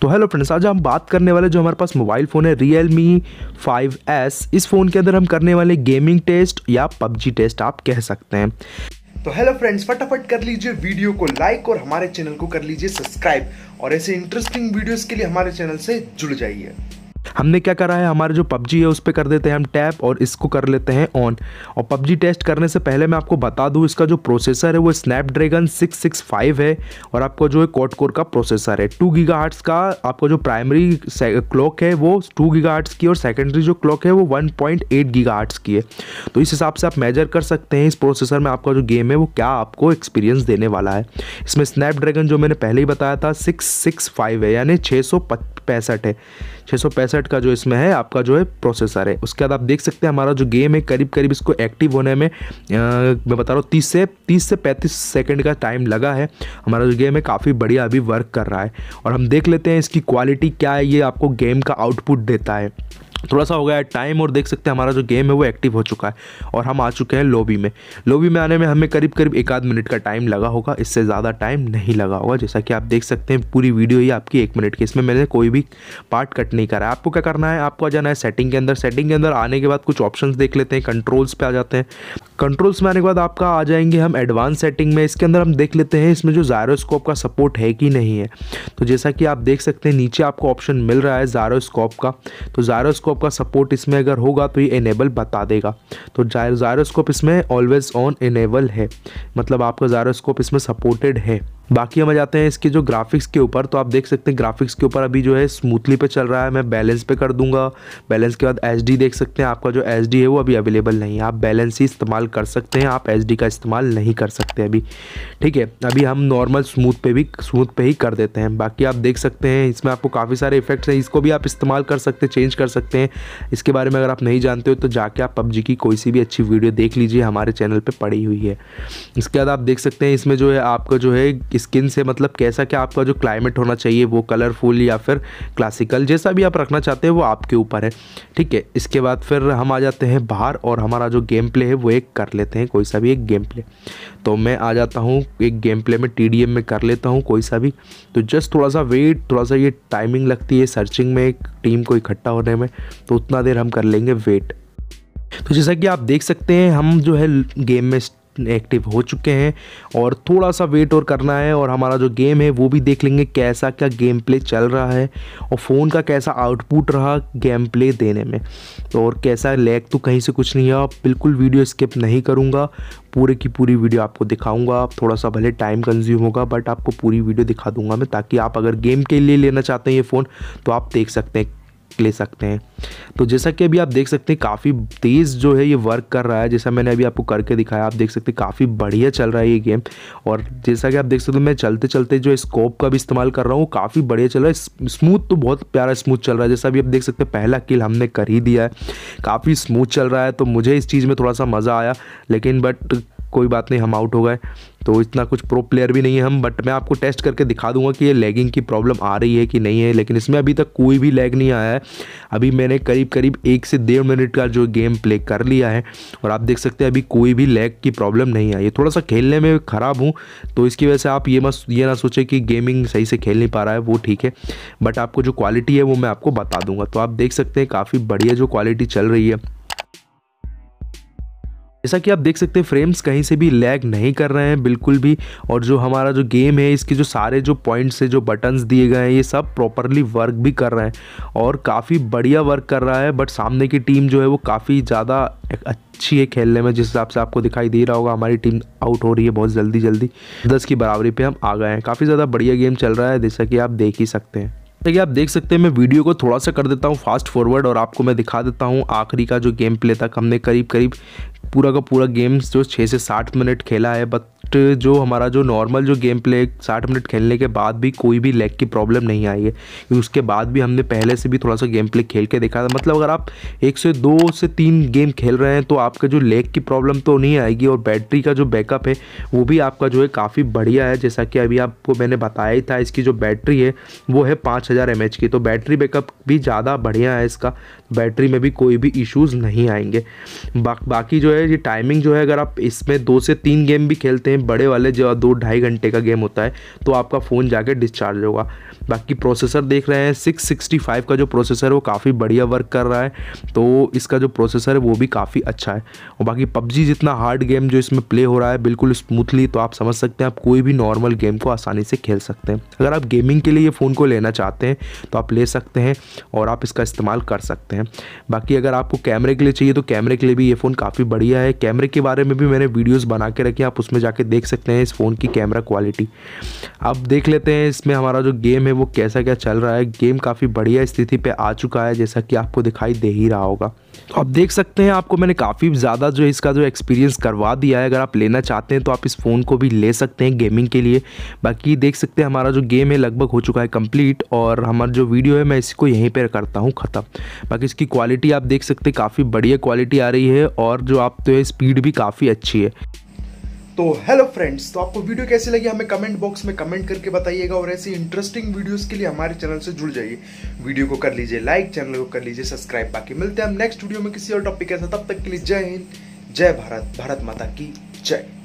तो hello friends आज हम बात करने वाले जो हमारे पास मोबाइल फ़ोन है रियल मी फाइव एस इस फ़ोन के अंदर हम करने वाले गेमिंग टेस्ट या पबजी टेस्ट आप कह सकते हैं तो हेलो फ्रेंड्स फटाफट कर लीजिए वीडियो को लाइक और हमारे चैनल को कर लीजिए सब्सक्राइब और ऐसे इंटरेस्टिंग वीडियोज़ के लिए हमारे चैनल से जुड़ जाइए हमने क्या करा है हमारे जो पबजी है उस पर कर देते हैं हम टैप और इसको कर लेते हैं ऑन और पबजी टेस्ट करने से पहले मैं आपको बता दूँ इसका जो प्रोसेसर है वो स्नैपड्रैगन सिक्स सिक्स फाइव है और आपका जो है कोट कोर का प्रोसेसर है टू गीगा हार्ट्स का आपका जो प्राइमरी क्लॉक है वो टू गीगा हार्ट्स की और सेकेंडरी जो क्लॉक है वो one point eight gigahertz की है तो इस हिसाब से आप मेजर कर सकते हैं इस प्रोसेसर में आपका जो गेम है वो क्या आपको एक्सपीरियंस देने वाला है इसमें स्नैपड्रैगन जो मैंने पहले ही बताया था सिक्स सिक्स फाइव है यानी छः सौ पैंसठ है छः सौ पैंसठ का जो इसमें है आपका जो है प्रोसेसर है उसके बाद आप देख सकते हैं हमारा जो गेम है करीब करीब इसको एक्टिव होने में आ, मैं बता रहा हूँ तीस से तीस से पैंतीस सेकेंड का टाइम लगा है हमारा जो गेम है काफ़ी बढ़िया अभी वर्क कर रहा है और हम देख लेते हैं इसकी क्वालिटी क्या है ये आपको गेम का आउटपुट देता है थोड़ा सा हो गया है टाइम और देख सकते हैं हमारा जो गेम है वो एक्टिव हो चुका है और हम आ चुके हैं लॉबी में लॉबी में आने में हमें करीब करीब एक आध मिनट का टाइम लगा होगा इससे ज़्यादा टाइम नहीं लगा होगा जैसा कि आप देख सकते हैं पूरी वीडियो ही आपकी एक मिनट की इसमें मैंने कोई भी पार्ट कट नहीं करा आपको क्या करना है आपको आ जाना है सेटिंग के अंदर सेटिंग के अंदर आने के बाद कुछ ऑप्शन देख लेते हैं कंट्रोल्स पर आ जाते हैं कंट्रोल्स में आने के बाद आपका आ जाएंगे हम एडवांस सेटिंग में इसके अंदर हम देख लेते हैं इसमें जो जायरोस्कोप का सपोर्ट है कि नहीं है तो जैसा कि आप देख सकते हैं नीचे आपको ऑप्शन मिल रहा है जायरोस्कोप का तो जायरोस्कोप जायरोस्कोप का सपोर्ट इसमें अगर होगा तो ये इनेबल बता देगा तो जायरोस्कोप इसमें ऑलवेज ऑन इनेबल है मतलब आपका जायरोस्कोप इसमें सपोर्टेड है बाकी हम जाते हैं इसके जो ग्राफिक्स के ऊपर तो आप देख सकते हैं ग्राफिक्स के ऊपर अभी जो है स्मूथली पे चल रहा है मैं बैलेंस पे कर दूंगा बैलेंस के बाद एच देख सकते हैं आपका जो एच है वो अभी अवेलेबल नहीं है आप बैलेंस ही इस्तेमाल कर सकते हैं आप एच का इस्तेमाल नहीं कर सकते अभी ठीक है अभी हम नॉर्मल स्मूथ पे भी स्मूथ पे ही कर देते हैं बाकी आप देख सकते हैं इसमें आपको काफ़ी सारे इफेक्ट्स हैं इसको भी आप इस्तेमाल कर सकते हैं चेंज कर सकते हैं इसके बारे में अगर आप नहीं जानते हो तो जाके आप पबजी की कोई सी भी अच्छी वीडियो देख लीजिए हमारे चैनल पर पड़ी हुई है इसके बाद आप देख सकते हैं इसमें जो है आपका जो है स्किन से मतलब कैसा क्या आपका जो क्लाइमेट होना चाहिए वो कलरफुल या फिर क्लासिकल जैसा भी आप रखना चाहते हैं वो आपके ऊपर है ठीक है इसके बाद फिर हम आ जाते हैं बाहर और हमारा जो गेम प्ले है वो एक कर लेते हैं कोई सा भी एक गेम प्ले तो मैं आ जाता हूँ एक गेम प्ले में टी में कर लेता हूँ कोई सा भी तो जस्ट थोड़ा सा वेट थोड़ा सा ये टाइमिंग लगती है सर्चिंग में एक टीम को इकट्ठा होने में तो उतना देर हम कर लेंगे वेट तो जैसा कि आप देख सकते हैं हम जो है गेम में एक्टिव हो चुके हैं और थोड़ा सा वेट और करना है और हमारा जो गेम है वो भी देख लेंगे कैसा क्या गेम प्ले चल रहा है और फ़ोन का कैसा आउटपुट रहा गेम प्ले देने में तो और कैसा लैग तो कहीं से कुछ नहीं है बिल्कुल वीडियो स्किप नहीं करूँगा पूरे की पूरी वीडियो आपको दिखाऊंगा आप थोड़ा सा भले टाइम कंज्यूम होगा बट आपको पूरी वीडियो दिखा दूंगा मैं ताकि आप अगर गेम के लिए लेना चाहते हैं ये फ़ोन तो आप देख सकते हैं ले सकते हैं तो जैसा कि अभी आप देख सकते हैं काफ़ी तेज़ जो है ये वर्क कर रहा है जैसा मैंने अभी आपको करके दिखाया आप देख सकते हैं काफ़ी बढ़िया चल रहा है ये गेम और जैसा कि आप देख सकते हो मैं चलते चलते जो स्कोप का भी इस्तेमाल कर रहा हूँ काफ़ी बढ़िया चल रहा है स्मूथ तो बहुत प्यारा स्मूथ चल रहा है जैसा अभी आप देख सकते हैं पहला किल हमने कर ही दिया है काफ़ी स्मूथ चल रहा है तो मुझे इस चीज़ में थोड़ा सा मज़ा आया लेकिन बट कोई बात नहीं हम आउट हो गए तो इतना कुछ प्रो प्लेयर भी नहीं है हम बट मैं आपको टेस्ट करके दिखा दूंगा कि ये लैगिंग की प्रॉब्लम आ रही है कि नहीं है लेकिन इसमें अभी तक कोई भी लैग नहीं आया है अभी मैंने करीब करीब एक से डेढ़ मिनट का जो गेम प्ले कर लिया है और आप देख सकते हैं अभी कोई भी लैग की प्रॉब्लम नहीं आई है थोड़ा सा खेलने में ख़राब हूँ तो इसकी वजह से आप ये मत ये ना सोचें कि गेमिंग सही से खेल नहीं पा रहा है वो ठीक है बट आपको जो क्वालिटी है वो मैं आपको बता दूंगा तो आप देख सकते हैं काफ़ी बढ़िया जो क्वालिटी चल रही है जैसा कि आप देख सकते हैं फ्रेम्स कहीं से भी लैग नहीं कर रहे हैं बिल्कुल भी और जो हमारा जो गेम है इसके जो सारे जो पॉइंट्स है जो बटन्स दिए गए हैं ये सब प्रॉपरली वर्क भी कर रहे हैं और काफ़ी बढ़िया वर्क कर रहा है बट सामने की टीम जो है वो काफ़ी ज़्यादा अच्छी है खेलने में जिस हिसाब से आपको दिखाई दे रहा होगा हमारी टीम आउट हो रही है बहुत जल्दी जल्दी दस की बराबरी पर हम आ गए हैं काफ़ी ज़्यादा बढ़िया गेम चल रहा है जैसा कि आप देख ही सकते हैं देखिए आप देख सकते हैं मैं वीडियो को थोड़ा सा कर देता हूँ फास्ट फॉरवर्ड और आपको मैं दिखा देता हूँ आखिरी का जो गेम प्ले तक हमने करीब करीब पूरा का पूरा गेम जो छः से साठ मिनट खेला है बट अगेंस्ट uh, जो हमारा जो नॉर्मल जो गेम प्ले साठ मिनट खेलने के बाद भी कोई भी लेग की प्रॉब्लम नहीं आई है क्योंकि उसके बाद भी हमने पहले से भी थोड़ा सा गेम प्ले खेल के देखा था मतलब अगर आप एक से दो से तीन गेम खेल रहे हैं तो आपका जो लेग की प्रॉब्लम तो नहीं आएगी और बैटरी का जो बैकअप है वो भी आपका जो है काफ़ी बढ़िया है जैसा कि अभी आपको मैंने बताया ही था इसकी जो बैटरी है वो है पाँच हज़ार एम की तो बैटरी बैकअप भी ज़्यादा बढ़िया है इसका बैटरी में भी कोई भी इश्यूज़ नहीं आएंगे बा, बाकी जो है ये टाइमिंग जो है अगर आप इसमें दो से तीन गेम भी खेलते हैं बड़े वाले जो दो ढाई घंटे का गेम होता है तो आपका फ़ोन जाके डिस्चार्ज होगा बाकी प्रोसेसर देख रहे हैं सिक्स सिक्सटी फाइव का जो प्रोसेसर है वो काफ़ी बढ़िया वर्क कर रहा है तो इसका जो प्रोसेसर है वो भी काफ़ी अच्छा है और बाकी पबजी जितना हार्ड गेम जो इसमें प्ले हो रहा है बिल्कुल स्मूथली तो आप समझ सकते हैं आप कोई भी नॉर्मल गेम को आसानी से खेल सकते हैं अगर आप गेमिंग के लिए ये फ़ोन को लेना चाहते हैं तो आप ले सकते हैं और आप इसका इस्तेमाल कर सकते हैं बाकी अगर आपको कैमरे के लिए चाहिए तो कैमरे के लिए भी ये फ़ोन काफ़ी बढ़िया है कैमरे के बारे में भी मैंने वीडियोज़ बना के रखी आप उसमें जाके करके देख सकते हैं इस फ़ोन की कैमरा क्वालिटी अब देख लेते हैं इसमें हमारा जो गेम है वो कैसा क्या चल रहा है गेम काफ़ी बढ़िया स्थिति पर आ चुका है जैसा कि आपको दिखाई दे ही रहा होगा तो आप देख सकते हैं आपको मैंने काफ़ी ज़्यादा जो इसका जो एक्सपीरियंस करवा दिया है अगर आप लेना चाहते हैं तो आप इस फ़ोन को भी ले सकते हैं गेमिंग के लिए बाकी देख सकते हैं हमारा जो गेम है लगभग हो चुका है कंप्लीट और हमारा जो वीडियो है मैं इसको यहीं पर करता हूँ ख़त्म बाकी इसकी क्वालिटी आप देख सकते हैं काफ़ी बढ़िया क्वालिटी आ रही है और जो आप तो स्पीड भी काफ़ी अच्छी है तो हेलो फ्रेंड्स तो आपको वीडियो कैसी लगी हमें कमेंट बॉक्स में कमेंट करके बताइएगा और ऐसी इंटरेस्टिंग वीडियोस के लिए हमारे चैनल से जुड़ जाइए वीडियो को कर लीजिए लाइक चैनल को कर लीजिए सब्सक्राइब बाकी मिलते हैं हम नेक्स्ट वीडियो में किसी और टॉपिक के साथ तब तक के लिए जय हिंद जय भारत भारत माता की जय